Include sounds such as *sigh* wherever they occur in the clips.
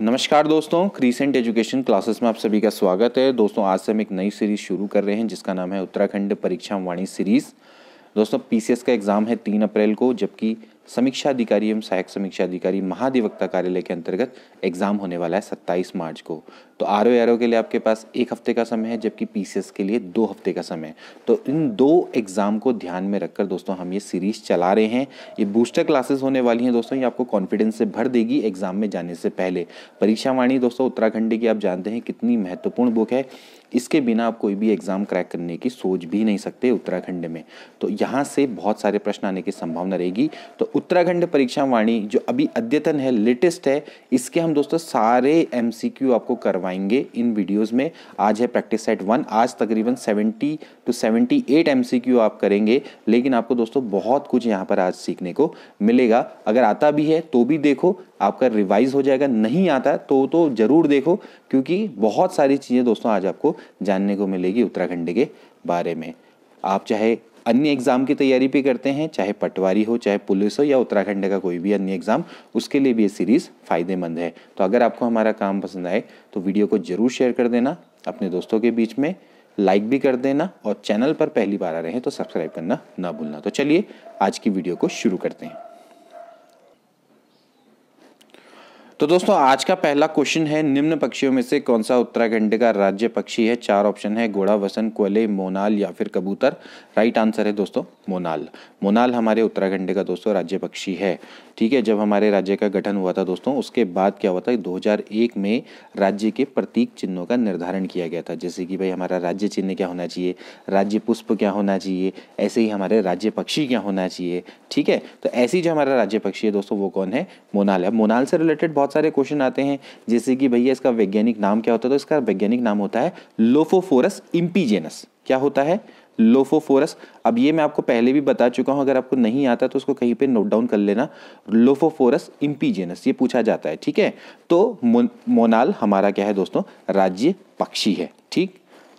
नमस्कार दोस्तों crescent education classes में आप सभी का स्वागत है दोस्तों आज से हम एक नई सीरीज़ शुरू कर रहे हैं जिसका नाम है उत्तराखंड परीक्षा वाणी सीरीज़ दोस्तों पीसीएस का एग्ज़ाम है तीन अप्रैल को जबकि समीक्षा अधिकारी एवं सहायक समीक्षा अधिकारी महाधिवक्ता कार्यालय के अंतर्गत एग्जाम होने वाला है सत्ताईस मार्च को तो आर ओ आर के लिए आपके पास एक हफ्ते का समय है जबकि पी के लिए दो हफ्ते का समय है तो इन दो एग्ज़ाम को ध्यान में रखकर दोस्तों हम ये सीरीज़ चला रहे हैं ये बूस्टर क्लासेस होने वाली हैं दोस्तों ये आपको कॉन्फिडेंस से भर देगी एग्ज़ाम में जाने से पहले परीक्षा वाणी दोस्तों उत्तराखंड की आप जानते हैं कितनी महत्वपूर्ण बुक है इसके बिना आप कोई भी एग्ज़ाम क्रैक करने की सोच भी नहीं सकते उत्तराखंड में तो यहाँ से बहुत सारे प्रश्न आने की संभावना रहेगी तो उत्तराखंड परीक्षा वाणी जो अभी अद्यतन है लेटेस्ट है इसके हम दोस्तों सारे एम आपको करवाएंगे इन वीडियोज़ में आज है प्रैक्टिस सेट वन आज तकरीबन seventy two seventy eight M आप करेंगे लेकिन आपको दोस्तों बहुत कुछ यहाँ पर आज सीखने को मिलेगा अगर आता भी है तो भी देखो आपका रिवाइज हो जाएगा नहीं आता तो तो ज़रूर देखो क्योंकि बहुत सारी चीज़ें दोस्तों आज आपको जानने को मिलेगी उत्तराखंड के बारे में आप चाहे अन्य एग्ज़ाम की तैयारी भी करते हैं चाहे पटवारी हो चाहे पुलिस हो या उत्तराखंड का कोई भी अन्य एग्ज़ाम उसके लिए भी ये सीरीज़ फ़ायदेमंद है तो अगर आपको हमारा काम पसंद आए तो वीडियो को ज़रूर शेयर कर देना अपने दोस्तों के बीच में लाइक भी कर देना और चैनल पर पहली बार आ रहे हैं तो सब्सक्राइब करना ना भूलना तो चलिए आज की वीडियो को शुरू करते हैं तो दोस्तों आज का पहला क्वेश्चन है निम्न पक्षियों में से कौन सा उत्तराखंड का राज्य पक्षी है चार ऑप्शन है घोड़ा वसन कोले मोनाल या फिर कबूतर राइट आंसर है दोस्तों मोनाल मोनाल हमारे उत्तराखंड का दोस्तों राज्य पक्षी है ठीक है जब हमारे राज्य का गठन हुआ था दोस्तों उसके बाद क्या हुआ था दो में राज्य के प्रतीक चिन्हों का निर्धारण किया गया था जैसे कि भाई हमारा राज्य चिन्ह क्या होना चाहिए राज्य पुष्प क्या होना चाहिए ऐसे ही हमारे राज्य पक्षी क्या होना चाहिए ठीक है तो ऐसी जो हमारा राज्य पक्षी है दोस्तों वो कौन है मोनाल है मोनाल से रिलेटेड बहुत बहुत सारे क्वेश्चन आते हैं जैसे कि भैया इसका वैज्ञानिक नाम क्या होता है तो इसका वैज्ञानिक नाम होता है लोफोफोरस इम्पीजेनस क्या होता है लोफोफोरस अब ये मैं आपको पहले भी बता चुका हूँ अगर आपको नहीं आता तो उसको कहीं पे नोट डाउन कर लेना लोफोफोरस इम्पीजेनस ये पूछा जाता है ठीक है तो मोनाल हमारा क्या है दोस्तों राज्य पक्षी है ठीक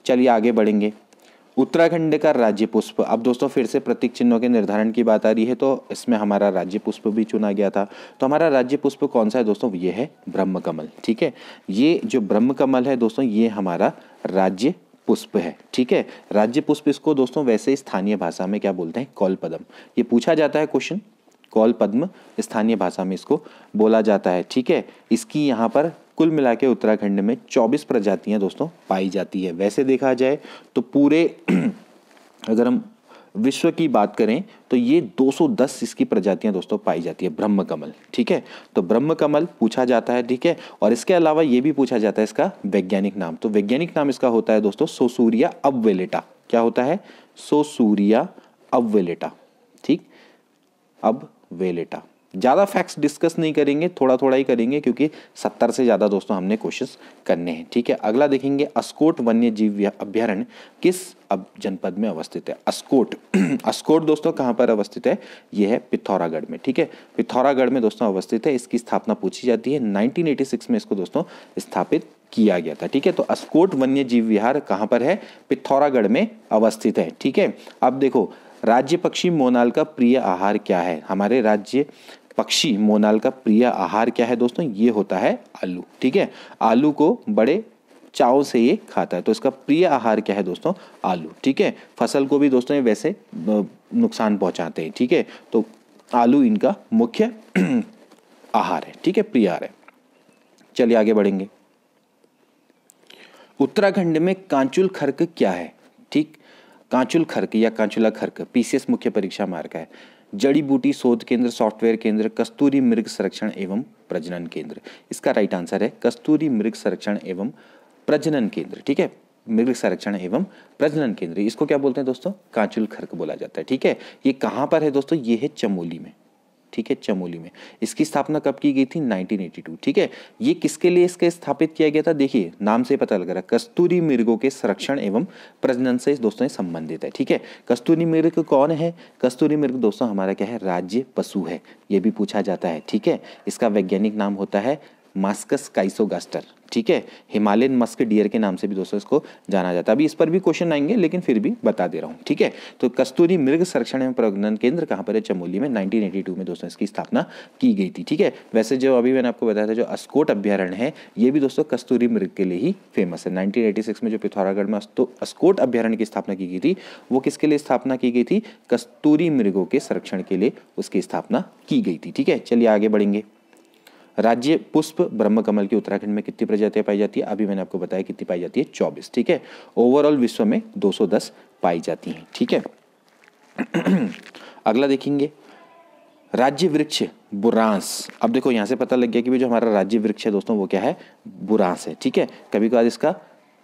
चलिए आगे बढ़ेंगे उत्तराखंड का राज्य पुष्प अब दोस्तों फिर से प्रतीक चिन्हों के निर्धारण की बात आ रही है तो इसमें हमारा राज्य पुष्प भी चुना गया था तो हमारा राज्य पुष्प कौन सा है दोस्तों ये है ब्रह्म कमल ठीक है ये जो ब्रह्म कमल है दोस्तों ये हमारा राज्य पुष्प है ठीक है राज्य पुष्प इसको दोस्तों वैसे स्थानीय भाषा में क्या बोलते हैं कौल पदम ये पूछा जाता है क्वेश्चन कौल पद्म स्थानीय भाषा में इसको बोला जाता है ठीक है इसकी यहाँ पर कुल मिला के उत्तराखंड में 24 प्रजातियां दोस्तों पाई जाती है वैसे देखा जाए तो पूरे *clears throat* अगर हम विश्व की बात करें तो ये 210 इसकी प्रजातियां दोस्तों पाई जाती है ब्रह्म कमल ठीक है तो ब्रह्म कमल पूछा जाता है ठीक है और इसके अलावा ये भी पूछा जाता है इसका वैज्ञानिक नाम तो वैज्ञानिक नाम इसका होता है दोस्तों सोसूरिया अवेलेटा क्या होता है सोसूरिया अवेलेटा ठीक अब वेलेटा ज़्यादा फैक्ट्स डिस्कस नहीं करेंगे थोड़ा थोड़ा ही करेंगे क्योंकि सत्तर से ज़्यादा दोस्तों हमने कोशिश करने हैं ठीक है अगला देखेंगे अस्कोट वन्य जीव अभ्यारण्य किस अब जनपद में अवस्थित है अस्कोट *clears throat* अस्कोट दोस्तों कहाँ पर अवस्थित है यह है पिथौरागढ़ में ठीक है पिथौरागढ़ में दोस्तों अवस्थित है इसकी स्थापना पूछी जाती है नाइनटीन में इसको दोस्तों स्थापित किया गया था ठीक है तो अस्कोट वन्य जीव विहार कहाँ पर है पिथौरागढ़ में अवस्थित है ठीक है अब देखो राज्य पक्षी मोनाल का प्रिय आहार क्या है हमारे राज्य पक्षी मोनाल का प्रिय आहार क्या है दोस्तों ये होता है आलू ठीक है आलू को बड़े चाव से ये खाता है तो इसका प्रिय आहार क्या है दोस्तों आलू ठीक है फसल को भी दोस्तों ये वैसे नुकसान पहुंचाते हैं ठीक है तो आलू इनका मुख्य *clears throat* आहार है ठीक है प्रिय आहार है चलिए आगे बढ़ेंगे उत्तराखंड में कांचुल खर्क क्या है ठीक कांचुल खर्क या कांचुला खर्क पीसीएस मुख्य परीक्षा मार्ग है जड़ी बूटी शोध केंद्र सॉफ्टवेयर केंद्र कस्तूरी मृग संरक्षण एवं प्रजनन केंद्र इसका राइट आंसर है कस्तूरी मृग संरक्षण एवं प्रजनन केंद्र ठीक है मृग संरक्षण एवं प्रजनन केंद्र इसको क्या बोलते हैं दोस्तों कांचुल खर्क बोला जाता है ठीक है ये कहाँ पर है दोस्तों ये है चमोली में ठीक है चमोली में इसकी स्थापना कब की गई थी 1982 ठीक है ये किसके लिए इसके स्थापित किया गया था देखिए नाम से पता लग रहा है कस्तूरी मृगों के संरक्षण एवं प्रजनन से दोस्तों संबंधित है ठीक है कस्तूरी मृग कौन है कस्तूरी मृग दोस्तों हमारा क्या है राज्य पशु है ये भी पूछा जाता है ठीक है इसका वैज्ञानिक नाम होता है मास्कस काइसोगास्टर ठीक है हिमालयन मस्क डियर के नाम से भी दोस्तों इसको जाना जाता है अभी इस पर भी क्वेश्चन आएंगे लेकिन फिर भी बता दे रहा हूँ ठीक है तो कस्तूरी मृग संरक्षण एवं प्रजनन केंद्र कहाँ पर है चमोली में 1982 में दोस्तों इसकी स्थापना की गई थी ठीक है वैसे जो अभी मैंने आपको बताया था जो अस्कोट अभ्यारण्य है ये भी दोस्तों कस्तूरी मृग के लिए ही फेमस है नाइनटीन में जो पिथौरागढ़ में अस्कोट अभ्यारण्य की स्थापना की गई थी वो किसके लिए स्थापना की गई थी कस्तूरी मृगों के संरक्षण के लिए उसकी स्थापना की गई थी ठीक है चलिए आगे बढ़ेंगे राज्य पुष्प ब्रह्मकमल की उत्तराखंड में कितनी प्रजातियां पाई जाती है अभी मैंने आपको बताया कितनी पाई जाती है चौबीस ठीक है ओवरऑल विश्व में दस पाई जाती हैं ठीक है *clears throat* अगला देखेंगे राज्य वृक्ष बुरांस अब देखो यहां से पता लग गया कि जो हमारा राज्य वृक्ष है दोस्तों वो क्या है बुरांस है ठीक है कभी कभार इसका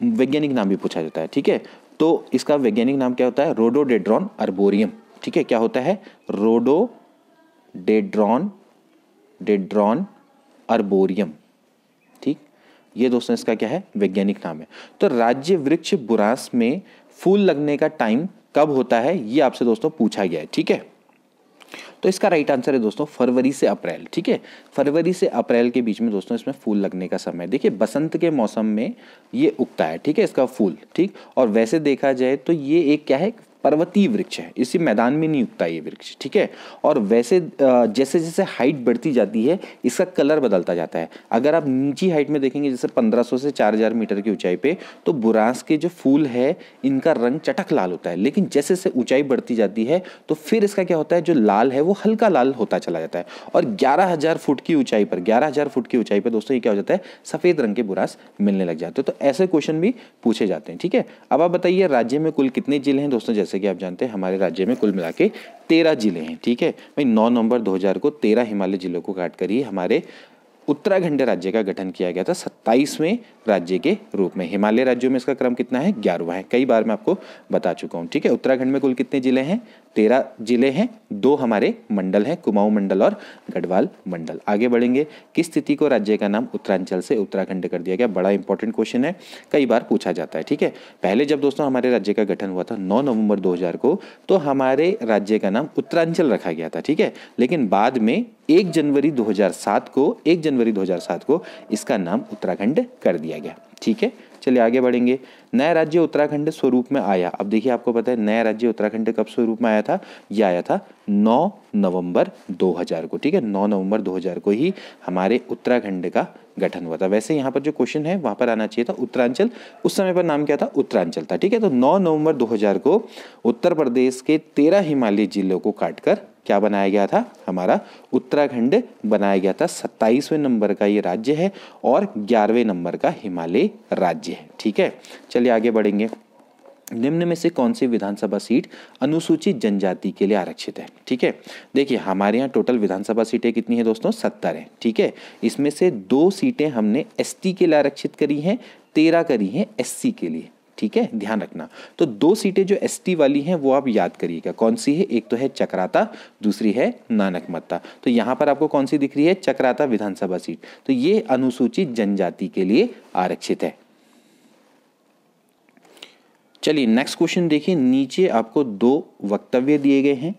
वैज्ञानिक नाम भी पूछा जाता है ठीक है तो इसका वैज्ञानिक नाम क्या होता है रोडोडेड्रॉन अर्बोरियम ठीक है क्या होता है रोडो डेड्रॉन डेड्रॉन अर्बोरियम ठीक ये दोस्तों इसका क्या है वैज्ञानिक नाम है तो राज्य वृक्ष बुरास में फूल लगने का टाइम कब होता है ये आपसे दोस्तों पूछा गया है ठीक है तो इसका राइट आंसर है दोस्तों फरवरी से अप्रैल ठीक है फरवरी से अप्रैल के बीच में दोस्तों इसमें फूल लगने का समय देखिए बसंत के मौसम में ये उगता है ठीक है इसका फूल ठीक और वैसे देखा जाए तो ये एक क्या है पर्वतीय वृक्ष है इसी मैदान में नहीं उगता ये वृक्ष ठीक है और वैसे जैसे जैसे हाइट बढ़ती जाती है इसका कलर बदलता जाता है अगर आप नीची हाइट में देखेंगे जैसे 1500 से 4000 मीटर की ऊंचाई पे तो बुरांस के जो फूल है इनका रंग चटक लाल होता है लेकिन जैसे जैसे ऊंचाई बढ़ती जाती है तो फिर इसका क्या होता है जो लाल है वो हल्का लाल होता चला जाता है और ग्यारह फुट की ऊंचाई पर ग्यारह फुट की ऊंचाई पर दोस्तों ये क्या हो जाता है सफ़ेद रंग के बुरास मिलने लग जाते हैं तो ऐसे क्वेश्चन भी पूछे जाते हैं ठीक है अब आप बताइए राज्य में कुल कितने जिले हैं दोस्तों जैसे जैसे कि आप जानते हैं हमारे राज्य में कुल मिला के तेरह जिले हैं ठीक है भाई नौ नवंबर दो को तेरह हिमालय जिलों को काट कर ही हमारे उत्तराखंड राज्य का गठन किया गया था सत्ताईसवें राज्य के रूप में हिमालय राज्यों में इसका क्रम कितना है ग्यारहवा है कई बार मैं आपको बता चुका हूँ ठीक है उत्तराखंड में कुल कितने जिले हैं तेरह जिले हैं दो हमारे मंडल हैं कुमाऊं मंडल और गढ़वाल मंडल आगे बढ़ेंगे किस स्थिति को राज्य का नाम उत्तरांचल से उत्तराखंड कर दिया गया बड़ा इंपॉर्टेंट क्वेश्चन है कई बार पूछा जाता है ठीक है पहले जब दोस्तों हमारे राज्य का गठन हुआ था नौ नवम्बर दो को तो हमारे राज्य का नाम उत्तरांचल रखा गया था ठीक है लेकिन बाद में एक जनवरी दो को एक जनवरी दो को इसका नाम उत्तराखंड कर दिया दिया गया ठीक है चलिए आगे बढ़ेंगे नया राज्य उत्तराखंड स्वरूप में आया अब देखिए आपको पता है नया राज्य उत्तराखंड कब स्वरूप में आया था यह आया था 9 नवंबर 2000 को ठीक है 9 नवंबर 2000 को ही हमारे उत्तराखंड का गठन हुआ था वैसे यहाँ पर जो क्वेश्चन है वहाँ पर आना चाहिए था उत्तरांचल उस समय पर नाम क्या था उत्तरांचल था ठीक है तो नौ नवम्बर दो को उत्तर प्रदेश के तेरह हिमालय जिलों को काटकर क्या बनाया गया था हमारा उत्तराखंड बनाया गया था सत्ताईसवें नंबर का ये राज्य है और ग्यारहवें नंबर का हिमालय राज्य है ठीक है चलिए आगे बढ़ेंगे निम्न में से कौन सी विधानसभा सीट अनुसूचित जनजाति के लिए आरक्षित है ठीक है देखिए हमारे यहाँ टोटल विधानसभा सीटें कितनी है दोस्तों सत्तर है ठीक है इसमें से दो सीटें हमने एसटी के लिए आरक्षित करी हैं तेरह करी हैं एससी के लिए ठीक है ध्यान रखना तो दो सीटें जो एसटी वाली हैं वो आप याद करिएगा कौन सी है एक तो है चक्राता दूसरी है नानक मत्ता तो यहाँ पर आपको कौन सी दिख रही है चक्राता विधानसभा सीट तो ये अनुसूचित जनजाति के लिए आरक्षित है चलिए नेक्स्ट क्वेश्चन देखिए नीचे आपको दो वक्तव्य दिए गए हैं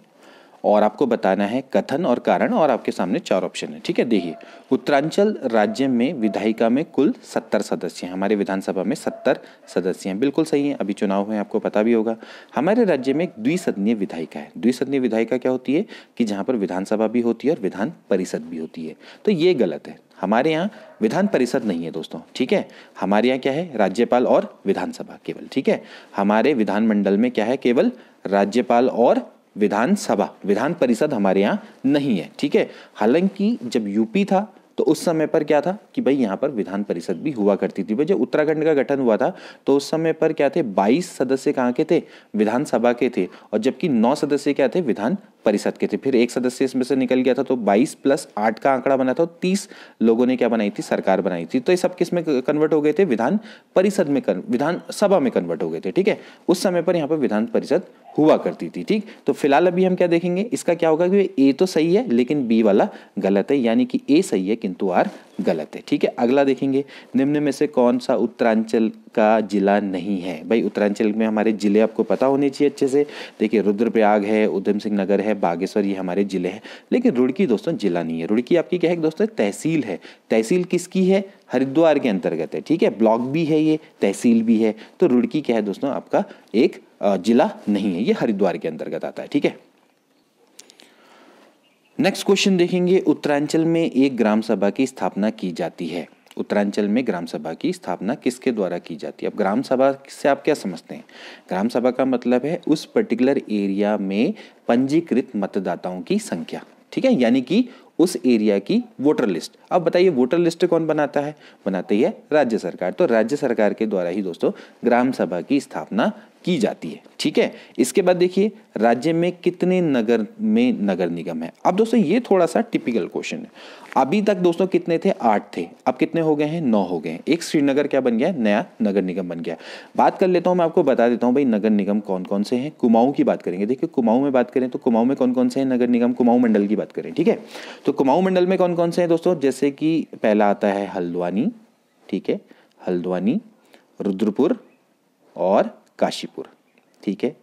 और आपको बताना है कथन और कारण और आपके सामने चार ऑप्शन है ठीक है देखिए उत्तरांचल राज्य में विधायिका में कुल सत्तर सदस्य हैं हमारे विधानसभा में सत्तर सदस्य हैं बिल्कुल सही है अभी चुनाव हुए आपको पता भी होगा हमारे राज्य में द्विसदनीय विधायिका है द्विसदनीय विधायिका क्या होती है कि जहाँ पर विधानसभा भी होती है और विधान परिषद भी होती है तो ये गलत है हमारे यहाँ विधान परिषद नहीं है दोस्तों ठीक है हमारे यहाँ क्या है राज्यपाल और विधानसभा केवल ठीक है हमारे विधानमंडल में क्या है केवल राज्यपाल और विधानसभा विधान परिषद हमारे यहाँ नहीं है ठीक है हालांकि जब यूपी था तो उस समय पर क्या था कि भाई यहाँ पर विधान परिषद भी हुआ करती थी भाई जब उत्तराखंड का गठन हुआ था तो उस समय पर क्या थे 22 सदस्य कहाँ के थे विधानसभा के थे और जबकि 9 सदस्य क्या थे विधान परिषद के थे फिर एक सदस्य इसमें से निकल गया था तो 22 प्लस 8 का आंकड़ा बना था तो तीस लोगों ने क्या बनाई थी सरकार बनाई थी तो ये सब किस में कन्वर्ट हो गए थे विधान परिषद में विधान सभा में कन्वर्ट हो गए थे ठीक है उस समय पर यहाँ पर विधान परिषद हुआ करती थी ठीक तो फिलहाल अभी हम क्या देखेंगे इसका क्या होगा कि ए तो सही है लेकिन बी वाला गलत है यानी कि ए सही है किंतु आर गलत है ठीक है अगला देखेंगे निम्न में से कौन सा उत्तरांचल का जिला नहीं है भाई उत्तरांचल में हमारे ज़िले आपको पता होने चाहिए अच्छे से देखिए रुद्रप्रयाग है उधम सिंह नगर है बागेश्वर ये हमारे ज़िले हैं लेकिन रुड़की दोस्तों ज़िला नहीं है रुड़की आपकी क्या है दोस्तों तहसील है तहसील किसकी है हरिद्वार के अंतर्गत है ठीक है ब्लॉक भी है ये तहसील भी है तो रुड़की क्या है दोस्तों आपका एक ज़िला नहीं है ये हरिद्वार के अंतर्गत आता है ठीक है नेक्स्ट क्वेश्चन देखेंगे उत्तरांचल में एक ग्राम सभा की स्थापना की जाती है उत्तरांचल में ग्राम सभा की स्थापना किसके द्वारा की जाती है अब ग्राम सभा से आप क्या समझते हैं ग्राम सभा का मतलब है उस पर्टिकुलर एरिया में पंजीकृत मतदाताओं की संख्या ठीक है यानी कि उस एरिया की वोटर लिस्ट अब बताइए वोटर लिस्ट कौन बनाता है बनाती है राज्य सरकार तो राज्य सरकार के द्वारा ही दोस्तों ग्राम सभा की स्थापना की जाती है ठीक है इसके बाद देखिए राज्य में कितने नगर में नगर निगम है अब दोस्तों ये थोड़ा सा टिपिकल क्वेश्चन है अभी तक दोस्तों कितने थे आठ थे अब कितने हो गए हैं नौ हो गए हैं एक श्रीनगर क्या बन गया नया नगर निगम बन गया बात कर लेता हूं मैं आपको बता देता हूं भाई नगर निगम कौन कौन से हैं कुमाऊ की बात करेंगे देखिए कुमाऊ में बात करें तो कुमाऊ में कौन कौन से हैं नगर निगम कुमाऊ मंडल की बात करें ठीक है तो कुमाऊ मंडल में कौन कौन से हैं दोस्तों जैसे कि पहला आता है हल्द्वानी ठीक है हल्द्वानी रुद्रपुर और काशीपुर ठीक है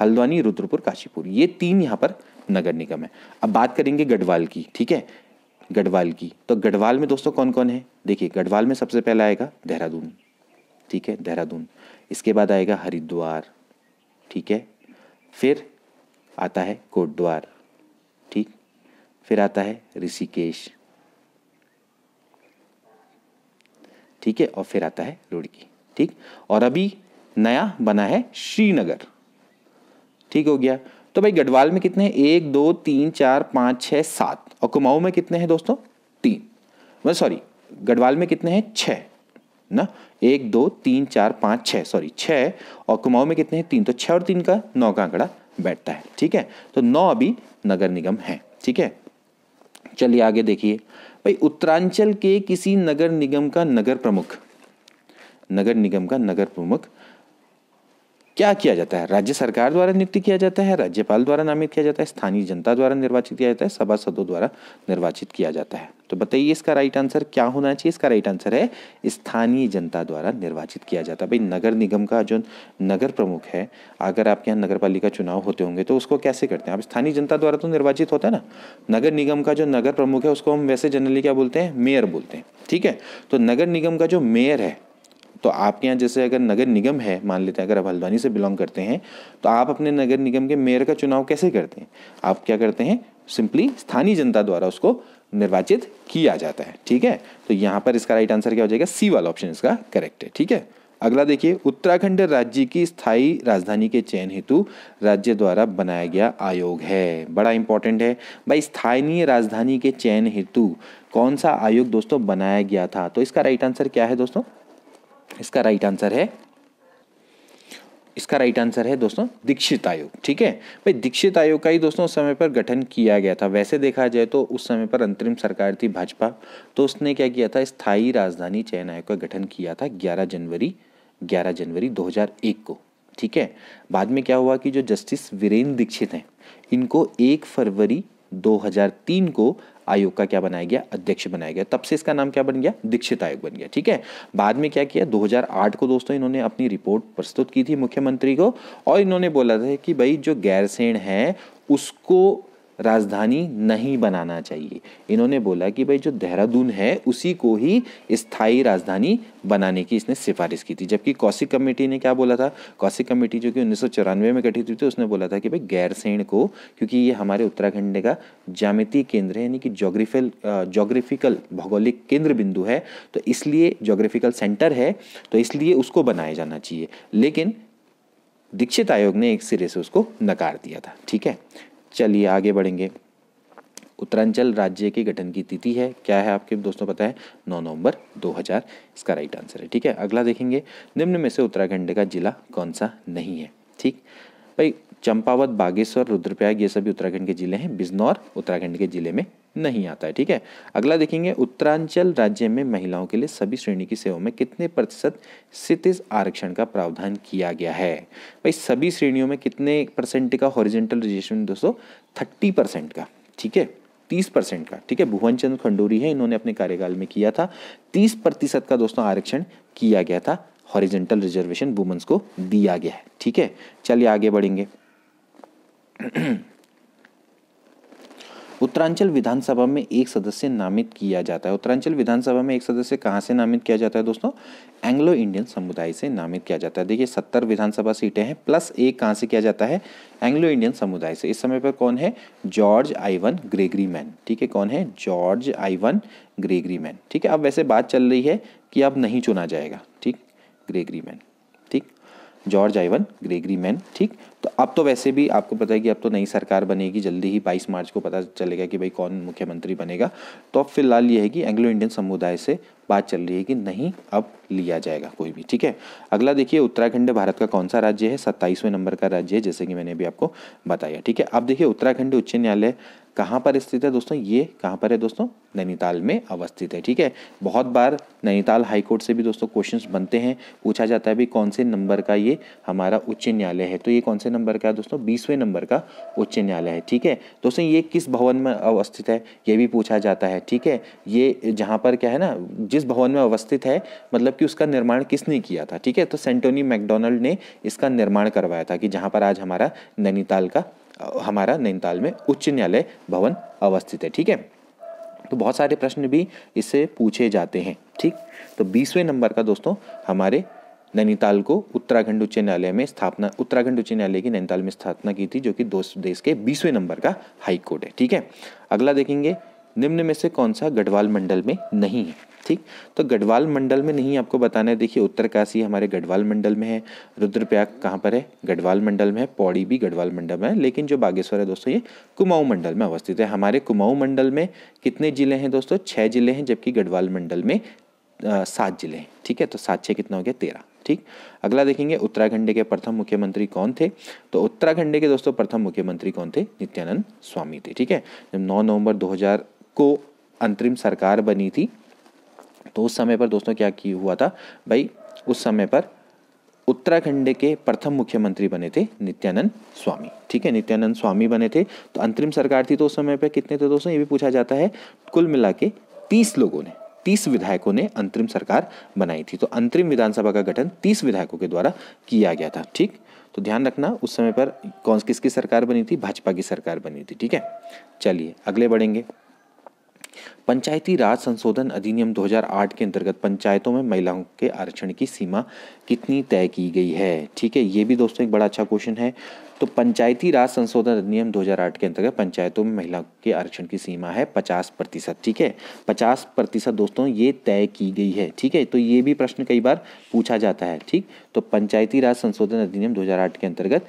हल्द्वानी रुद्रपुर काशीपुर ये तीन यहाँ पर नगर निगम है अब बात करेंगे गढ़वाल की ठीक है गढ़वाल की तो गढ़वाल में दोस्तों कौन कौन है देखिए गढ़वाल में सबसे पहला आएगा देहरादून ठीक है देहरादून इसके बाद आएगा हरिद्वार ठीक है फिर आता है कोटद्वार ठीक फिर आता है ऋषिकेश ठीक है और फिर आता है रुड़की ठीक और अभी नया बना है श्रीनगर ठीक हो गया तो भाई गढ़वाल में कितने हैं एक दो तीन चार पांच छह सात और कुमाऊ में कितने हैं दोस्तों तीन मतलब सॉरी गढ़वाल में कितने हैं छह ना एक दो तीन चार पांच छह सॉरी छह और कुमाऊ में कितने हैं तीन तो छह और तीन का नौ का आंकड़ा बैठता है ठीक है तो नौ अभी नगर निगम है ठीक है चलिए आगे देखिए भाई उत्तरांचल के किसी नगर निगम का नगर प्रमुख नगर निगम का नगर प्रमुख क्या किया जाता है राज्य सरकार द्वारा नियुक्त किया जाता है राज्यपाल द्वारा नामित किया जाता है स्थानीय जनता द्वारा निर्वाचित किया जाता है सभा सदों द्वारा निर्वाचित किया जाता है तो बताइए इसका राइट आंसर क्या होना चाहिए इसका राइट आंसर है स्थानीय जनता द्वारा निर्वाचित किया जाता है भाई नगर निगम का जो नगर प्रमुख है अगर आपके यहाँ नगर चुनाव होते होंगे तो उसको कैसे करते हैं आप स्थानीय जनता द्वारा तो निर्वाचित होता है ना नगर निगम का जो नगर प्रमुख है उसको हम वैसे जनरली क्या बोलते हैं मेयर बोलते हैं ठीक है तो नगर निगम का जो मेयर है तो आपके यहाँ जैसे अगर नगर निगम है मान लेते हैं अगर आप हल्द्वानी से बिलोंग करते हैं तो आप अपने नगर निगम के मेयर का चुनाव कैसे करते हैं आप क्या करते हैं सिंपली स्थानीय जनता द्वारा उसको निर्वाचित किया जाता है ठीक है तो यहाँ पर इसका राइट आंसर क्या हो जाएगा सी वाला ऑप्शन इसका करेक्ट है ठीक है अगला देखिए उत्तराखंड राज्य की स्थायी राजधानी के चयन हेतु राज्य द्वारा बनाया गया आयोग है बड़ा इंपॉर्टेंट है भाई स्थानीय राजधानी के चयन हेतु कौन सा आयोग दोस्तों बनाया गया था तो इसका राइट आंसर क्या है दोस्तों इसका राइट आंसर है इसका राइट आंसर है दोस्तों दीक्षित आयोग ठीक है भाई दीक्षित आयोग का ही दोस्तों उस समय पर गठन किया गया था वैसे देखा जाए तो उस समय पर अंतरिम सरकार थी भाजपा तो उसने क्या किया था स्थायी राजधानी चयन आयोग का गठन किया था 11 जनवरी 11 जनवरी 2001 को ठीक है बाद में क्या हुआ कि जो जस्टिस वीरेंद्र दीक्षित हैं इनको एक फरवरी दो को आयोग का क्या बनाया गया अध्यक्ष बनाया गया तब से इसका नाम क्या बन गया दीक्षित आयोग बन गया ठीक है बाद में क्या किया 2008 को दोस्तों इन्होंने अपनी रिपोर्ट प्रस्तुत की थी मुख्यमंत्री को और इन्होंने बोला था कि भाई जो गैरसेण है उसको राजधानी नहीं बनाना चाहिए इन्होंने बोला कि भाई जो देहरादून है उसी को ही स्थायी राजधानी बनाने की इसने सिफारिश की थी जबकि कौशिक कमेटी ने क्या बोला था कौशिक कमेटी जो कि उन्नीस में गठित हुई थी उसने बोला था कि भाई गैरसेण को क्योंकि ये हमारे उत्तराखंड का जामिति केंद्र है यानी कि जोग्रीफिल जोग्राफिकल भौगोलिक केंद्र बिंदु है तो इसलिए जोग्राफिकल सेंटर है तो इसलिए उसको बनाया जाना चाहिए लेकिन दीक्षित आयोग ने एक सिरे से उसको नकार दिया था ठीक है चलिए आगे बढ़ेंगे उत्तरांचल राज्य के गठन की तिथि है क्या है आपके दोस्तों पता है नौ नवंबर 2000 इसका राइट आंसर है ठीक है अगला देखेंगे निम्न में से उत्तराखंड का जिला कौन सा नहीं है ठीक भाई चंपावत बागेश्वर रुद्रप्रयाग ये सभी उत्तराखंड के जिले हैं बिजनौर उत्तराखंड के जिले में नहीं आता है ठीक है अगला देखेंगे उत्तरांचल राज्य में महिलाओं के लिए सभी श्रेणी की सेवाओं में कितने प्रतिशत क्षितिज आरक्षण का प्रावधान किया गया है भाई सभी श्रेणियों में कितने परसेंट का हॉरिजेंटल रजिस्ट्रेशन दोस्तों थर्टी परसेंट का ठीक है तीस परसेंट का ठीक है भुवन चंद्र खंडूरी है इन्होंने अपने कार्यकाल में किया था तीस प्रतिशत का दोस्तों आरक्षण किया गया था हॉरिजेंटल रिजर्वेशन वुमेंस को दिया गया है ठीक है चलिए आगे बढ़ेंगे *clears throat* उत्तरांचल विधानसभा में एक सदस्य नामित किया जाता है उत्तरांचल विधानसभा में एक सदस्य कहाँ से नामित किया जाता है दोस्तों एंग्लो इंडियन समुदाय से नामित किया जाता है देखिए सत्तर विधानसभा सीटें हैं प्लस एक कहाँ से किया जाता है एंग्लो इंडियन समुदाय से इस समय पर कौन है जॉर्ज आइवन ग्रेगरी मैन ठीक है कौन है जॉर्ज आइवन ग्रेगरी मैन ठीक है अब वैसे बात चल रही है कि अब नहीं चुना जाएगा ठीक ग्रेगरी मैन ठीक जॉर्ज आइवन ग्रेगरी मैन ठीक तो अब तो वैसे भी आपको पता है कि अब तो नई सरकार बनेगी जल्दी ही 22 मार्च को पता चलेगा कि भाई कौन मुख्यमंत्री बनेगा तो अब फिलहाल ये है कि एंग्लो इंडियन समुदाय से बात चल रही है कि नहीं अब लिया जाएगा कोई भी ठीक है अगला देखिए उत्तराखंड भारत का कौन सा राज्य है सत्ताईसवें नंबर का राज्य है जैसे कि मैंने अभी आपको बताया ठीक है अब देखिए उत्तराखंड उच्च न्यायालय कहाँ पर स्थित है दोस्तों ये कहाँ पर है दोस्तों नैनीताल में अवस्थित है ठीक है बहुत बार नैनीताल हाईकोर्ट से भी दोस्तों क्वेश्चंस बनते हैं पूछा जाता है भी कौन से नंबर का ये हमारा उच्च न्यायालय है तो ये कौन से नंबर का दोस्तों बीसवें नंबर का उच्च न्यायालय है ठीक है दोस्तों ये किस भवन में अवस्थित है ये भी पूछा जाता है ठीक है ये जहाँ पर क्या है ना जिस भवन में अवस्थित है मतलब कि उसका निर्माण किसने किया था ठीक है तो सेंटोनी मैकडोनल्ड ने इसका निर्माण करवाया था कि जहाँ पर आज हमारा नैनीताल का हमारा नैनीताल में उच्च न्यायालय भवन अवस्थित है ठीक है तो बहुत सारे प्रश्न भी इससे पूछे जाते हैं ठीक तो बीसवें नंबर का दोस्तों हमारे नैनीताल को उत्तराखंड उच्च न्यायालय में स्थापना उत्तराखंड उच्च न्यायालय की नैनीताल में स्थापना की थी जो कि दो देश के बीसवें नंबर का हाईकोर्ट है ठीक है अगला देखेंगे निम्न में से कौन सा गढ़वाल मंडल में नहीं है ठीक तो गढ़वाल मंडल में नहीं आपको बताना है देखिए उत्तरकाशी हमारे गढ़वाल मंडल में है रुद्रप्रयाग कहाँ पर है गढ़वाल मंडल में है पौड़ी भी गढ़वाल मंडल में है लेकिन जो बागेश्वर है दोस्तों ये कुमाऊं मंडल में अवस्थित है हमारे कुमाऊं मंडल में कितने जिले हैं दोस्तों छः जिले हैं जबकि गढ़वाल मंडल में सात जिले हैं ठीक है तो सात छः कितना हो गया तेरह ठीक अगला देखेंगे उत्तराखंड के प्रथम मुख्यमंत्री कौन थे तो उत्तराखंड के दोस्तों प्रथम मुख्यमंत्री कौन थे नित्यानंद स्वामी थे ठीक है जब नौ नवंबर दो को अंतरिम सरकार बनी थी तो उस समय पर दोस्तों क्या की हुआ था भाई उस समय पर उत्तराखंड के प्रथम मुख्यमंत्री बने थे नित्यानंद स्वामी ठीक है नित्यानंद स्वामी बने थे तो अंतरिम सरकार थी तो उस समय पर कितने थे दोस्तों ये भी पूछा जाता है कुल मिला के तीस लोगों ने तीस विधायकों ने अंतरिम सरकार बनाई थी तो अंतरिम विधानसभा का गठन तीस विधायकों के द्वारा किया गया था ठीक तो ध्यान रखना उस समय पर कौन किसकी सरकार बनी थी भाजपा की सरकार बनी थी ठीक है चलिए अगले बढ़ेंगे पंचायती राज संशोधन अधिनियम 2008 के अंतर्गत पंचायतों में महिलाओं के आरक्षण की सीमा कितनी तय की गई है ठीक है ये भी दोस्तों एक बड़ा अच्छा क्वेश्चन है तो पंचायती राज संशोधन अधिनियम 2008 के अंतर्गत पंचायतों में महिलाओं के आरक्षण की सीमा है 50 प्रतिशत ठीक है 50 प्रतिशत दोस्तों ये तय की गई है ठीक है तो ये भी प्रश्न कई बार पूछा जाता है ठीक तो पंचायती राज संशोधन अधिनियम दो के अंतर्गत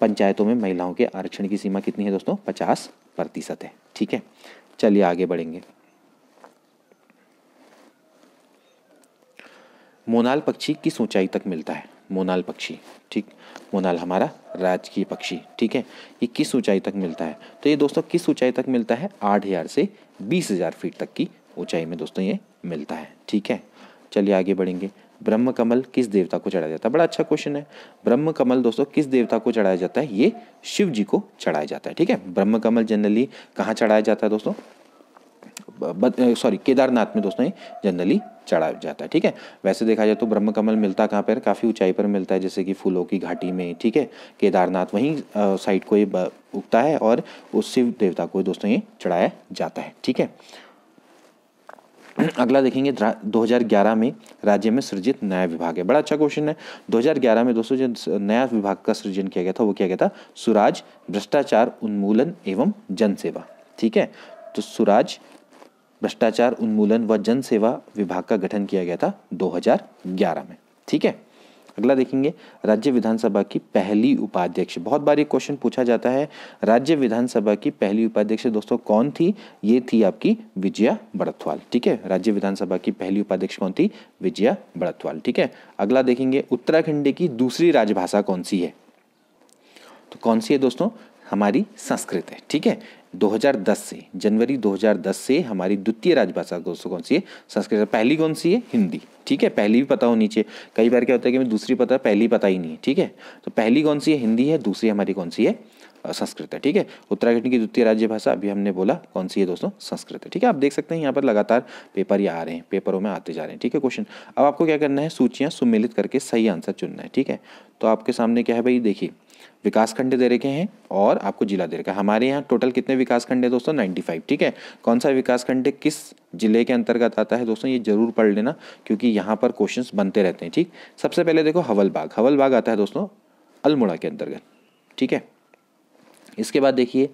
पंचायतों में महिलाओं के आरक्षण की सीमा कितनी है दोस्तों पचास प्रतिशत है ठीक है चलिए आगे बढ़ेंगे मोनाल पक्षी किस ऊंचाई तक मिलता है मोनाल पक्षी ठीक मोनाल हमारा राजकीय पक्षी ठीक है ये किस ऊंचाई तक मिलता है तो ये दोस्तों किस ऊंचाई तक मिलता है आठ हज़ार से बीस हज़ार फीट तक की ऊंचाई में दोस्तों ये मिलता है ठीक है चलिए आगे बढ़ेंगे ब्रह्म कमल किस देवता को चढ़ाया जाता है बड़ा अच्छा क्वेश्चन है ब्रह्म कमल दोस्तों किस देवता को चढ़ाया जाता है ये शिव जी को चढ़ाया जाता है ठीक है ब्रह्म कमल जनरली कहाँ चढ़ाया जाता है दोस्तों सॉरी केदारनाथ में दोस्तों ये जनरली चढ़ाया जाता है ठीक है वैसे देखा जाए तो ब्रह्म कमल मिलता कहाँ पर काफ़ी ऊंचाई पर मिलता है जैसे कि फूलों की घाटी में ठीक है केदारनाथ वहीं साइड को ये उगता है और उस शिव देवता को दोस्तों ये चढ़ाया जाता है ठीक है *clears throat* अगला देखेंगे 2011 में राज्य में सृजित नया विभाग है बड़ा अच्छा क्वेश्चन है 2011 में दोस्तों जो नया विभाग का सृजन किया गया था वो किया गया था सुराज भ्रष्टाचार उन्मूलन एवं जनसेवा ठीक है तो सुराज भ्रष्टाचार उन्मूलन व जनसेवा विभाग का गठन किया गया था 2011 में ठीक है अगला देखेंगे राज्य विधानसभा की पहली उपाध्यक्ष बहुत बार ये क्वेश्चन पूछा जाता है राज्य विधानसभा की पहली उपाध्यक्ष दोस्तों कौन थी ये थी आपकी विजया बड़तवाल ठीक है राज्य विधानसभा की पहली उपाध्यक्ष कौन थी विजया बड़तवाल ठीक है अगला देखेंगे उत्तराखंड की दूसरी राजभाषा कौन सी है तो कौन सी है दोस्तों हमारी संस्कृत है ठीक है 2010 से जनवरी 2010 से हमारी द्वितीय राजभाषा कौन कौन सी है संस्कृत पहली कौन सी है हिंदी ठीक है पहली भी पता होनी चाहिए कई बार क्या होता है कि हमें दूसरी पता पहली पता ही नहीं है ठीक है तो पहली कौन सी है हिंदी है दूसरी हमारी कौन सी है संस्कृत है ठीक है उत्तराखंड की द्वितीय राज्य भाषा अभी हमने बोला कौन सी है दोस्तों संस्कृत है ठीक है आप देख सकते हैं यहाँ पर लगातार पेपर ये आ रहे हैं पेपरों में आते जा रहे हैं ठीक है क्वेश्चन अब आपको क्या करना है सूचियाँ सुमिलित करके सही आंसर चुनना है ठीक है तो आपके सामने क्या है भाई देखिए विकास दे रखे हैं और आपको जिला दे रखा है हमारे यहाँ टोटल कितने विकास खंड है दोस्तों 95 ठीक है कौन सा विकास खंड किस जिले के अंतर्गत आता है दोस्तों ये जरूर पढ़ लेना क्योंकि यहाँ पर क्वेश्चन बनते रहते हैं ठीक सबसे पहले देखो हवल बाग हवल बाग आता है दोस्तों अल्मोड़ा के अंतर्गत ठीक है इसके बाद देखिए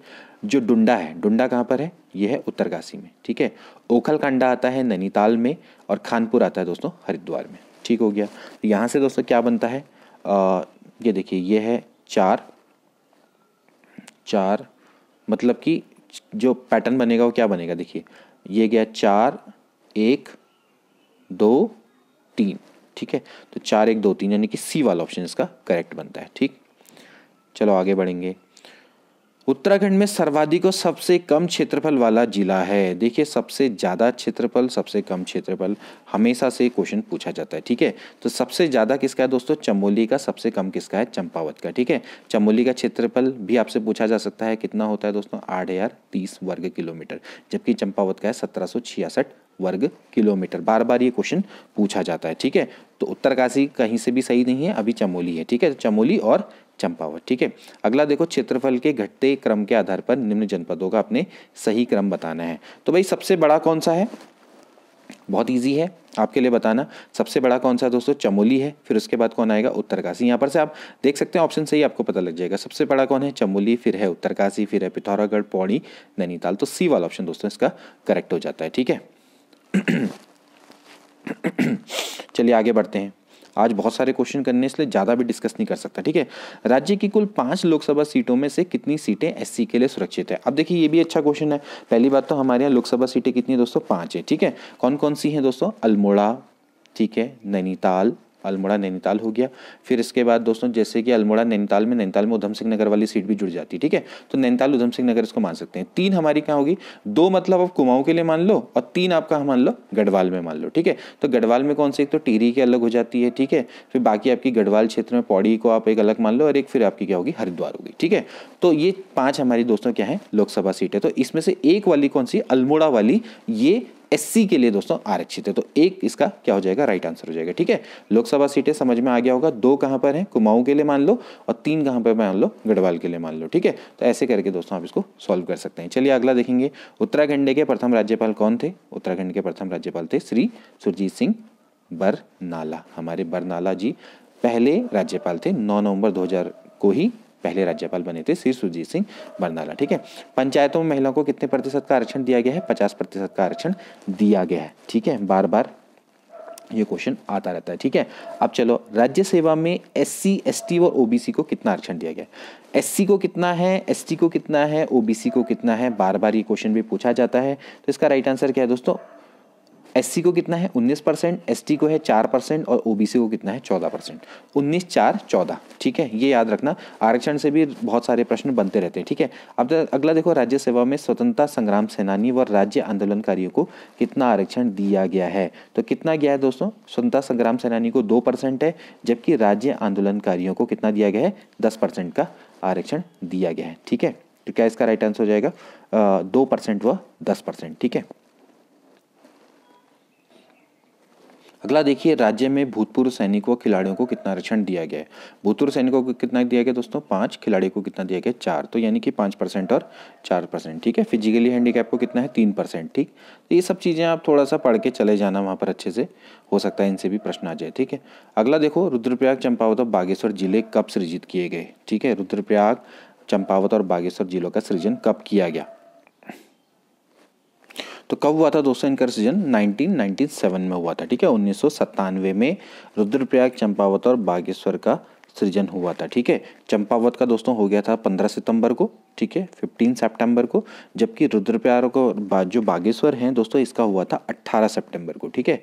जो डुंडा है डुंडा कहाँ पर है यह है उत्तरकाशी में ठीक है ओखलकांडा आता है नैनीताल में और खानपुर आता है दोस्तों हरिद्वार में ठीक हो गया तो यहाँ से दोस्तों क्या बनता है आ, ये देखिए ये है चार चार मतलब कि जो पैटर्न बनेगा वो क्या बनेगा देखिए ये गया चार एक दो तीन ठीक है तो चार एक दो तीन यानी कि सी वाला ऑप्शन इसका करेक्ट बनता है ठीक चलो आगे बढ़ेंगे उत्तराखंड में सर्वाधिक और सबसे कम क्षेत्रफल वाला जिला है देखिए सबसे ज़्यादा क्षेत्रफल सबसे कम क्षेत्रफल हमेशा से क्वेश्चन पूछा जाता है ठीक है तो सबसे ज़्यादा किसका है दोस्तों चमोली का सबसे कम किसका है चंपावत का ठीक है चमोली का क्षेत्रफल भी आपसे पूछा जा सकता है कितना होता है दोस्तों आठ हज़ार तीस वर्ग किलोमीटर जबकि चंपावत का है सत्रह छियासठ वर्ग किलोमीटर बार बार ये क्वेश्चन पूछा जाता है ठीक है तो उत्तरकाशी कहीं से भी सही नहीं है अभी चमोली है ठीक है चमोली और चंपावत ठीक है अगला देखो क्षेत्रफल के घटते क्रम के आधार पर निम्न जनपदों का अपने सही क्रम बताना है तो भाई सबसे बड़ा कौन सा है बहुत ईजी है आपके लिए बताना सबसे बड़ा कौन सा दोस्तों चमोली है फिर उसके बाद कौन आएगा उत्तरकाशी यहाँ पर से आप देख सकते हैं ऑप्शन से ही आपको पता लग जाएगा सबसे बड़ा कौन है चमोली फिर है उत्तरकाशी फिर है पिथौरागढ़ पौड़ी नैनीताल तो सी वाला ऑप्शन दोस्तों इसका करेक्ट हो जाता है ठीक है *clears throat* चलिए आगे बढ़ते हैं आज बहुत सारे क्वेश्चन करने इसलिए ज़्यादा भी डिस्कस नहीं कर सकता ठीक है राज्य की कुल पाँच लोकसभा सीटों में से कितनी सीटें एस के लिए सुरक्षित है अब देखिए ये भी अच्छा क्वेश्चन है पहली बात तो हमारे यहाँ लोकसभा सीटें कितनी है दोस्तों पाँच है ठीक है कौन कौन सी हैं दोस्तों अल्मोड़ा ठीक है नैनीताल अल्मोड़ा नैनीताल हो गया फिर इसके बाद दोस्तों जैसे कि अल्मोड़ा नैनीताल में नैनीताल में उधम सिंह नगर वाली सीट भी जुड़ जाती है ठीक है तो नैनीताल उधम सिंह नगर इसको मान सकते हैं तीन हमारी क्या होगी दो मतलब आप कुमाऊं के लिए मान लो और तीन आपका मान लो गढ़वाल में मान लो ठीक है तो गढ़वाल में कौन सी एक तो टीरी की अलग हो जाती है ठीक है फिर बाकी आपकी गढ़वाल क्षेत्र में पौड़ी को आप एक अलग मान लो और एक फिर आपकी क्या होगी हरिद्वार होगी ठीक है तो ये पांच हमारी दोस्तों क्या है लोकसभा सीट है तो इसमें से एक वाली कौन सी अल्मोड़ा वाली ये एससी के लिए दोस्तों आरक्षित है तो एक इसका क्या हो जाएगा राइट आंसर हो जाएगा ठीक है लोकसभा सीटें समझ में आ गया होगा दो कहाँ पर हैं कुमाऊं के लिए मान लो और तीन कहाँ पर मान लो गढ़वाल के लिए मान लो ठीक है तो ऐसे करके दोस्तों आप इसको सॉल्व कर सकते हैं चलिए अगला देखेंगे उत्तराखंड के प्रथम राज्यपाल कौन थे उत्तराखंड के प्रथम राज्यपाल थे श्री सुरजीत सिंह बरनाला हमारे बरनाला जी पहले राज्यपाल थे नौ नवंबर दो को ही पहले राज्यपाल बने थे श्री सुरजीत सिंह बरनाला ठीक है पंचायतों में महिलाओं को कितने प्रतिशत का आरक्षण दिया गया है पचास प्रतिशत का आरक्षण दिया गया है ठीक है बार बार ये क्वेश्चन आता रहता है ठीक है अब चलो राज्य सेवा में एस सी एस टी और ओबीसी को कितना आरक्षण दिया गया एस सी को कितना है एस टी को कितना है ओबीसी को कितना है बार बार ये क्वेश्चन भी पूछा जाता है तो इसका राइट आंसर क्या है दोस्तों एस को कितना है उन्नीस परसेंट एस को है चार परसेंट और ओ को कितना है चौदह परसेंट उन्नीस चार चौदह ठीक है ये याद रखना आरक्षण से भी बहुत सारे प्रश्न बनते रहते हैं ठीक है अब अगला देखो राज्य सेवा में स्वतंत्रता संग्राम सेनानी व राज्य आंदोलनकारियों को कितना आरक्षण दिया गया है तो कितना गया है दोस्तों स्वतंत्रता संग्राम सेनानी को दो परसेंट है जबकि राज्य आंदोलनकारियों को कितना दिया गया है दस परसेंट का आरक्षण दिया गया है ठीक है तो क्या इसका राइट आंसर हो जाएगा दो परसेंट व दस परसेंट ठीक है अगला देखिए राज्य में भूतपूर्व सैनिकों खिलाड़ियों को कितना आरक्षण दिया गया है भूतपूर्व सैनिकों को कितना दिया गया दोस्तों पाँच खिलाड़ियों को कितना दिया गया चार तो यानी कि पाँच परसेंट और चार परसेंट ठीक है फिजिकली हैंडीकैप को कितना है तीन परसेंट ठीक तो ये सब चीज़ें आप थोड़ा सा पढ़ के चले जाना वहाँ पर अच्छे से हो सकता है इनसे भी प्रश्न आ जाए ठीक है अगला देखो रुद्रप्रयाग चंपावत और बागेश्वर जिले कब सृजित किए गए ठीक है रुद्रप्रयाग चंपावत और बागेश्वर जिलों का सृजन कब किया गया तो कब हुआ था दोस्तों इनका सीजन 1997 में हुआ था ठीक है उन्नीस में रुद्रप्रयाग चंपावत और बागेश्वर का सृजन हुआ था ठीक है चंपावत का दोस्तों हो गया था 15 सितंबर को ठीक है 15 सितंबर को जबकि रुद्रप्रयाग को जो बागेश्वर हैं दोस्तों इसका हुआ था 18 सितंबर को ठीक है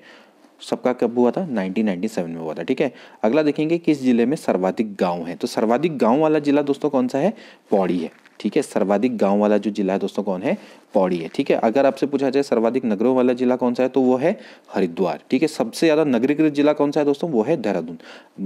सबका कब हुआ था 1997 में हुआ था ठीक है अगला देखेंगे किस जिले में सर्वाधिक गांव है तो सर्वाधिक गांव वाला जिला दोस्तों कौन सा है पौड़ी है ठीक है सर्वाधिक गांव वाला जो जिला है दोस्तों कौन है पौड़ी है ठीक है अगर आपसे पूछा जाए सर्वाधिक नगरों वाला जिला कौन सा है तो वो है हरिद्वार ठीक है सबसे ज़्यादा नगरीकृत जिला कौन सा है दोस्तों वो है देहरादून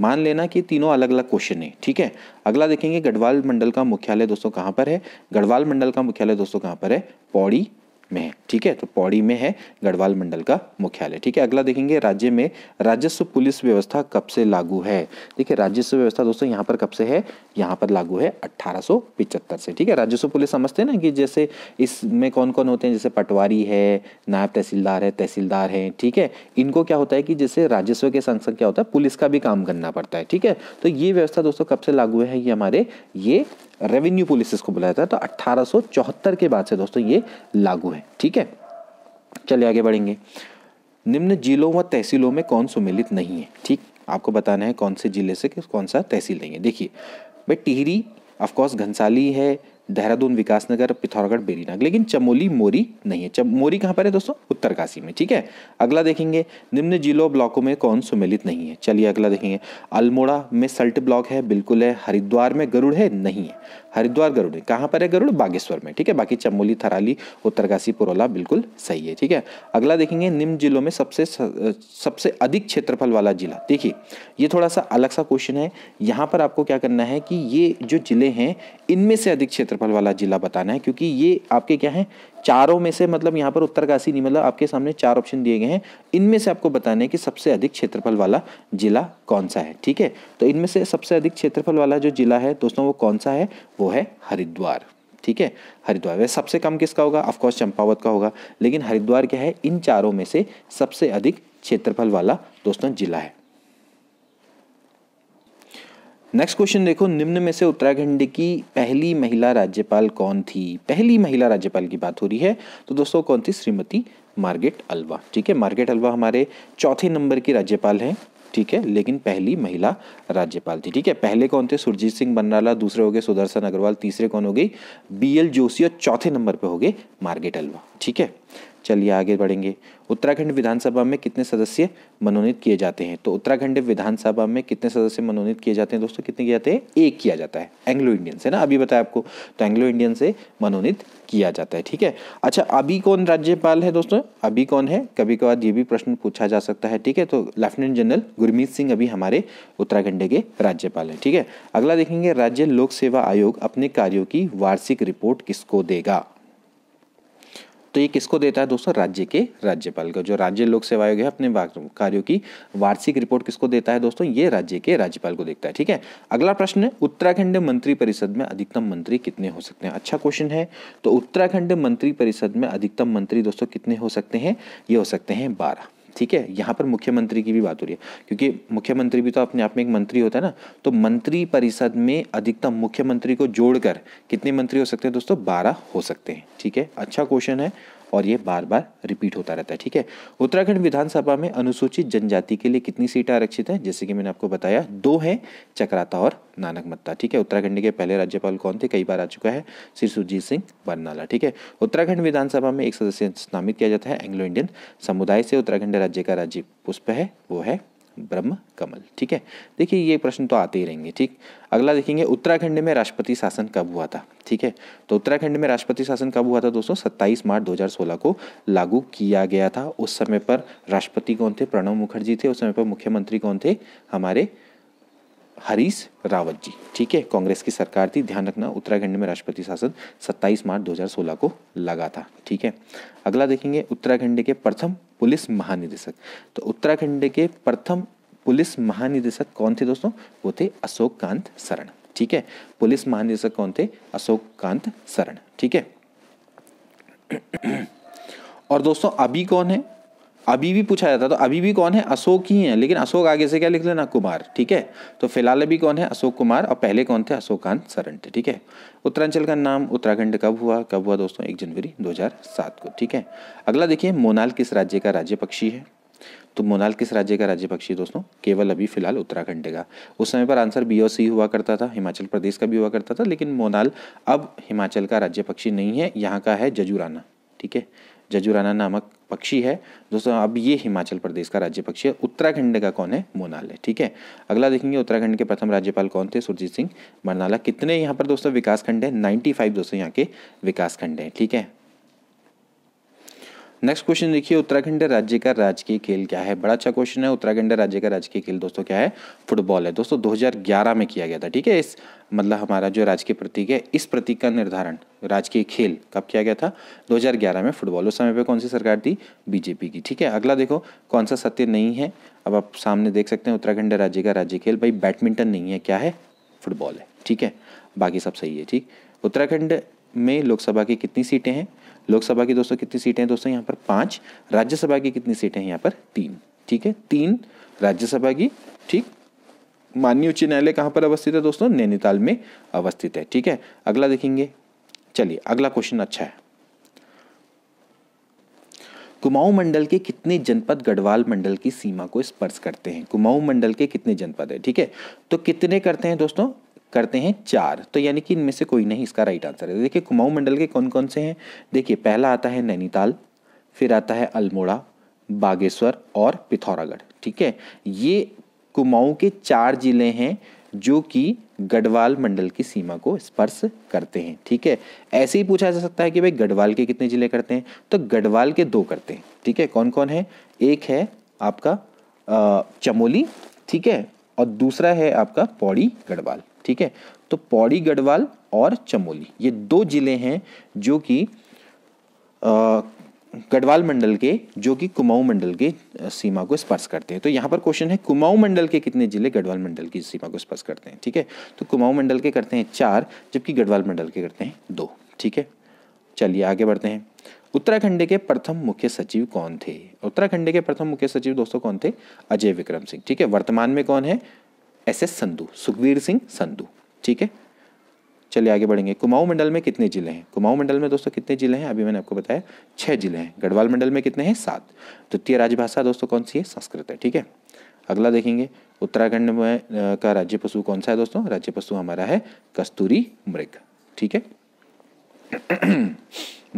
मान लेना कि तीनों अलग अलग क्वेश्चन है ठीक है अगला देखेंगे गढ़वाल मंडल का मुख्यालय दोस्तों कहाँ पर है गढ़वाल मंडल का मुख्यालय दोस्तों कहाँ पर है पौड़ी में है ठीक है तो पौड़ी में है गढ़वाल मंडल का मुख्यालय ठीक है अगला देखेंगे राज्य में राजस्व पुलिस व्यवस्था कब से लागू है देखिए राजस्व व्यवस्था दोस्तों यहाँ पर कब से है यहाँ पर लागू है अट्ठारह से ठीक है राजस्व पुलिस समझते हैं ना कि जैसे इसमें कौन कौन होते हैं जैसे पटवारी है नायब तहसीलदार है तहसीलदार है ठीक है इनको क्या होता है कि जैसे राजस्व के संग संग क्या होता है पुलिस का भी काम करना पड़ता है ठीक है तो ये व्यवस्था दोस्तों कब से लागू है ये हमारे ये रेवेन्यू पुलिस इसको बुलाया था तो अट्ठारह के बाद से दोस्तों ये लागू है ठीक है चलिए आगे बढ़ेंगे निम्न जिलों व तहसीलों में कौन सुमेलित नहीं है ठीक आपको बताना है कौन से जिले से कौन सा तहसील नहीं है देखिए भाई टिहरी ऑफकोर्स घनसाली है देहरादून विकास नगर पिथौरागढ़ बेरीनाग लेकिन चमोली मोरी नहीं है चम मोरी कहाँ पर है दोस्तों उत्तरकाशी में ठीक है अगला देखेंगे निम्न जिलों ब्लॉकों में कौन सुमेलित नहीं है चलिए अगला देखेंगे अल्मोड़ा में सल्ट ब्लॉक है बिल्कुल है हरिद्वार में गरुड़ है नहीं है हरिद्वार गरुड़ है कहाँ पर है गरुड़ बागेश्वर में ठीक है बाकी चमोली थराली उत्तरकाशी पुरोला बिल्कुल सही है ठीक है अगला देखेंगे निम्न जिलों में सबसे सबसे अधिक क्षेत्रफल वाला जिला देखिए ये थोड़ा सा अलग सा क्वेश्चन है यहाँ पर आपको क्या करना है कि ये जो जिले हैं इनमें से अधिक क्षेत्र क्षेत्रफल वाला जिला बताना है क्योंकि ये आपके क्या है चारों में से मतलब यहाँ पर उत्तरकाशी नहीं मतलब आपके सामने चार ऑप्शन दिए गए हैं इनमें से आपको बताना है कि सबसे अधिक क्षेत्रफल वाला जिला कौन सा है ठीक है तो इनमें से सबसे अधिक क्षेत्रफल वाला जो जिला है दोस्तों वो कौन सा है वो है हरिद्वार ठीक है हरिद्वार वैसे सबसे कम किसका होगा ऑफकोर्स चंपावत का होगा लेकिन हरिद्वार क्या है इन चारों में से सबसे अधिक क्षेत्रफल वाला दोस्तों जिला है नेक्स्ट क्वेश्चन देखो निम्न में से उत्तराखंड की पहली महिला राज्यपाल कौन थी पहली महिला राज्यपाल की बात हो रही है तो दोस्तों कौन थी श्रीमती मार्गेट अल्वा ठीक है मार्गेट अल्वा हमारे चौथे नंबर की राज्यपाल हैं ठीक है लेकिन पहली महिला राज्यपाल थी ठीक है पहले कौन थे सुरजीत सिंह बनराला दूसरे हो गए सुदर्शन अग्रवाल तीसरे कौन हो गई बी एल जोशी और चौथे नंबर पर हो गए मार्गेट अल्वा ठीक है चलिए आगे बढ़ेंगे उत्तराखंड विधानसभा में कितने सदस्य मनोनीत किए जाते हैं तो उत्तराखंड विधानसभा में कितने सदस्य मनोनीत किए जाते हैं दोस्तों कितने किए जाते हैं एक किया जाता है एंग्लो इंडियन से ना अभी बताया आपको तो एंग्लो इंडियन से मनोनीत किया जाता है ठीक है अच्छा अभी कौन राज्यपाल है दोस्तों अभी कौन है कभी कभार ये भी प्रश्न पूछा जा सकता है ठीक है तो लेफ्टिनेंट जनरल गुरमीत सिंह अभी हमारे उत्तराखंड के राज्यपाल हैं ठीक है अगला देखेंगे राज्य लोक सेवा आयोग अपने कार्यों की वार्षिक रिपोर्ट किसको देगा तो ये किसको देता है दोस्तों राज्य के राज्यपाल को जो राज्य लोक सेवा आयोग है अपने कार्यों की वार्षिक रिपोर्ट किसको देता है दोस्तों ये राज्य के राज्यपाल को देखता है ठीक है अगला प्रश्न है उत्तराखंड मंत्री परिषद में अधिकतम मंत्री कितने हो सकते हैं अच्छा क्वेश्चन है तो उत्तराखंड मंत्री परिषद में अधिकतम मंत्री दोस्तों कितने हो सकते हैं ये हो सकते हैं बारह ठीक है यहाँ पर मुख्यमंत्री की भी बात हो रही है क्योंकि मुख्यमंत्री भी तो अपने आप में एक मंत्री होता है ना तो मंत्री परिषद में अधिकतम मुख्यमंत्री को जोड़कर कितने मंत्री हो सकते हैं दोस्तों बारह हो सकते हैं ठीक है अच्छा क्वेश्चन है और ये बार बार रिपीट होता रहता है ठीक है उत्तराखंड विधानसभा में अनुसूचित जनजाति के लिए कितनी सीटें आरक्षित हैं जैसे कि मैंने आपको बताया दो हैं चक्राता और नानकमत्ता ठीक है उत्तराखंड के पहले राज्यपाल कौन थे कई बार आ चुका है श्री सुरजीत सिंह बरनाला ठीक है उत्तराखंड विधानसभा में एक सदस्य नामित किया जाता है एंग्लो इंडियन समुदाय से उत्तराखंड राज्य का राज्य पुष्प है वो है ब्रह्म कमल ठीक है देखिए ये प्रश्न तो आते ही रहेंगे ठीक अगला देखेंगे उत्तराखंड में राष्ट्रपति शासन कब हुआ था ठीक है तो उत्तराखंड में राष्ट्रपति शासन कब हुआ था दोस्तों 27 मार्च 2016 को लागू किया गया था उस समय पर राष्ट्रपति कौन थे प्रणब मुखर्जी थे उस समय पर मुख्यमंत्री कौन थे हमारे हरीश रावत जी ठीक है कांग्रेस की सरकार थी ध्यान रखना उत्तराखंड में राष्ट्रपति शासन 27 मार्च 2016 को लगा था ठीक है अगला देखेंगे उत्तराखंड के प्रथम पुलिस महानिदेशक तो उत्तराखंड के प्रथम पुलिस महानिदेशक कौन थे दोस्तों वो थे अशोक कांत शरण ठीक है पुलिस महानिदेशक कौन थे अशोक कांत शरण ठीक है और दोस्तों अभी कौन है अभी भी पूछा जाता तो अभी भी कौन है अशोक ही है लेकिन अशोक आगे से क्या लिख लेना कुमार ठीक है तो फिलहाल अभी कौन है अशोक कुमार और पहले कौन थे अशोकांत सरण थे ठीक है उत्तरांचल का नाम उत्तराखंड कब हुआ कब हुआ दोस्तों एक जनवरी 2007 को ठीक है अगला देखिए मोनाल किस राज्य का राज्य पक्षी है तो मोनाल किस राज्य का राज्य पक्षी दोस्तों केवल अभी फिलहाल उत्तराखंड का उस समय पर आंसर बी और सी हुआ करता था हिमाचल प्रदेश का भी हुआ करता था लेकिन मोनाल अब हिमाचल का राज्य पक्षी नहीं है यहाँ का है जजुराना ठीक है जजुराना नामक पक्षी है दोस्तों अब ये हिमाचल प्रदेश का राज्य पक्षी है उत्तराखंड का कौन है मोनाल है ठीक है अगला देखेंगे उत्तराखंड के प्रथम राज्यपाल कौन थे सुरजीत सिंह मरनाला कितने यहाँ पर दोस्तों विकासखंड है नाइन्टी फाइव दोस्तों यहाँ के विकासखंड हैं ठीक है नेक्स्ट क्वेश्चन देखिए उत्तराखंड राज्य का राजकीय खेल क्या है बड़ा अच्छा क्वेश्चन है उत्तराखंड राज्य का राजकीय खेल दोस्तों क्या है फुटबॉल है दोस्तों 2011 में किया गया था ठीक है इस मतलब हमारा जो राजकीय प्रतीक है इस प्रतीक का निर्धारण राजकीय खेल कब किया गया था 2011 में फुटबॉल उस समय पे कौन सी सरकार थी बीजेपी की ठीक है अगला देखो कौन सा सत्य नहीं है अब आप सामने देख सकते हैं उत्तराखंड राज्य का राज्य खेल भाई बैडमिंटन नहीं है क्या है फुटबॉल है ठीक है बाकी सब सही है ठीक उत्तराखंड में लोकसभा की कितनी सीटें हैं लोकसभा की दोस्तों कितनी सीटें हैं दोस्तों यहाँ पर पांच राज्यसभा की कितनी सीटें हैं यहाँ पर तीन ठीक है तीन राज्यसभा की ठीक माननीय उच्च न्यायालय कहाँ पर अवस्थित है दोस्तों नैनीताल में अवस्थित है ठीक है अगला देखेंगे चलिए अगला क्वेश्चन अच्छा है कुमाऊं मंडल के कितने जनपद गढ़वाल मंडल की सीमा को स्पर्श करते हैं कुमाऊं मंडल के कितने जनपद है ठीक है तो कितने करते हैं दोस्तों करते हैं चार तो यानी कि इनमें से कोई नहीं इसका राइट आंसर है देखिए कुमाऊं मंडल के कौन कौन से हैं देखिए पहला आता है नैनीताल फिर आता है अल्मोड़ा बागेश्वर और पिथौरागढ़ ठीक है ये कुमाऊं के चार जिले हैं जो कि गढ़वाल मंडल की सीमा को स्पर्श करते हैं ठीक है ऐसे ही पूछा जा सकता है कि भाई गढ़वाल के कितने जिले करते हैं तो गढ़वाल के दो करते हैं ठीक है कौन कौन है एक है आपका चमोली ठीक है और दूसरा है आपका पौड़ी गढ़वाल ठीक है तो पौड़ी गढ़वाल और चमोली ये दो जिले हैं जो कि गढ़वाल मंडल के जो कि कुमाऊं मंडल के सीमा को स्पर्श करते हैं तो यहाँ पर क्वेश्चन है कुमाऊं मंडल के कितने जिले गढ़वाल मंडल की सीमा को स्पर्श करते हैं ठीक है तो कुमाऊं मंडल के करते हैं चार जबकि गढ़वाल मंडल के करते हैं दो ठीक है चलिए आगे बढ़ते हैं उत्तराखंड के प्रथम मुख्य सचिव कौन थे उत्तराखंड के प्रथम मुख्य सचिव दोस्तों कौन थे अजय विक्रम सिंह ठीक है वर्तमान में कौन है एस एस संधु सुखवीर सिंह संधु ठीक है चलिए आगे बढ़ेंगे कुमाऊं मंडल में कितने जिले हैं कुमाऊं मंडल में दोस्तों कितने जिले हैं अभी मैंने आपको बताया छह जिले हैं गढ़वाल मंडल में कितने हैं सात द्वितीय राजभाषा दोस्तों कौन सी है संस्कृत है ठीक है अगला देखेंगे उत्तराखंड में का राज्य पशु कौन सा है दोस्तों राज्य पशु हमारा है कस्तूरी मृग ठीक है *clears throat*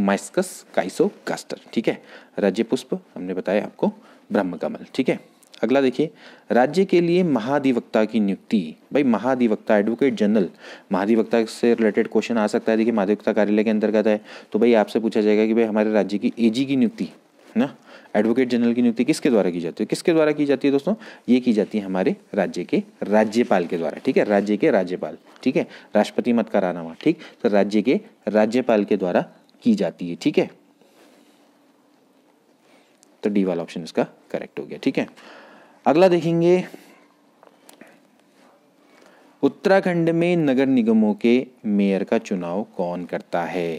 माइस्कस काइसो कास्टर ठीक है राज्य पुष्प हमने बताया आपको ब्रह्मकमल ठीक है अगला देखिए राज्य के लिए महाधिवक्ता की नियुक्ति भाई महाधिवक्ता एडवोकेट जनरल महाधिवक्ता से रिलेटेड क्वेश्चन आ सकता है देखिए महाधिवक्ता कार्यालय के अंतर्गत है तो भाई आपसे पूछा जाएगा कि भाई हमारे राज्य की एजी की नियुक्ति ना एडवोकेट जनरल की नियुक्ति किसके द्वारा की जाती है किसके द्वारा की जाती है दोस्तों ये की जाती है हमारे राज्य के राज्यपाल के द्वारा ठीक है राज्य के राज्यपाल ठीक है राष्ट्रपति मत का रानामा ठीक तो राज्य के राज्यपाल के द्वारा की जाती है ठीक है तो डी वाला ऑप्शन इसका करेक्ट हो गया ठीक है अगला देखेंगे उत्तराखंड में नगर निगमों के मेयर का चुनाव कौन करता है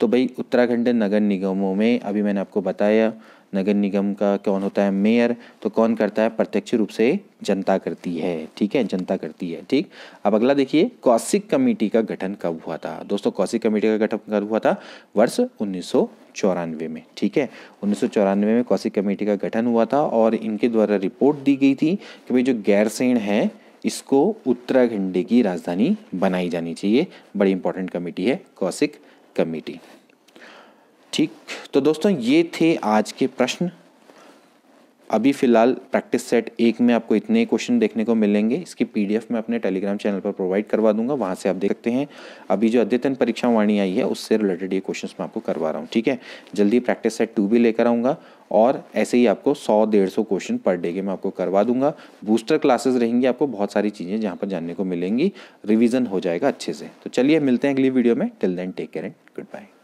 तो भाई उत्तराखंड नगर निगमों में अभी मैंने आपको बताया नगर निगम का कौन होता है मेयर तो कौन करता है प्रत्यक्ष रूप से जनता करती है ठीक है जनता करती है ठीक अब अगला देखिए कौशिक कमेटी का गठन कब हुआ था दोस्तों कौशिक कमेटी का गठन कब हुआ था वर्ष उन्नीस चौरानवे में ठीक है उन्नीस सौ चौरानवे में कौशिक कमेटी का गठन हुआ था और इनके द्वारा रिपोर्ट दी गई थी कि भाई जो गैरसैण है इसको उत्तराखंड की राजधानी बनाई जानी चाहिए बड़ी इंपॉर्टेंट कमेटी है कौशिक कमेटी ठीक तो दोस्तों ये थे आज के प्रश्न अभी फ़िलहाल प्रैक्टिस सेट एक में आपको इतने क्वेश्चन देखने को मिलेंगे इसकी पीडीएफ मैं अपने टेलीग्राम चैनल पर प्रोवाइड करवा दूंगा वहाँ से आप देख सकते हैं अभी जो अद्यतन परीक्षा वाणी आई है उससे रिलेटेड ये क्वेश्चंस मैं आपको करवा रहा हूँ ठीक है जल्दी प्रैक्टिस सेट टू भी लेकर आऊँगा और ऐसे ही आपको सौ डेढ़ सौ क्वेश्चन पर डे के मैं आपको करवा दूंगा बूस्टर क्लासेस रहेंगी आपको बहुत सारी चीज़ें जहाँ पर जानने को मिलेंगी रिविज़न हो जाएगा अच्छे से तो चलिए मिलते हैं अगली वीडियो में till then take care and good bye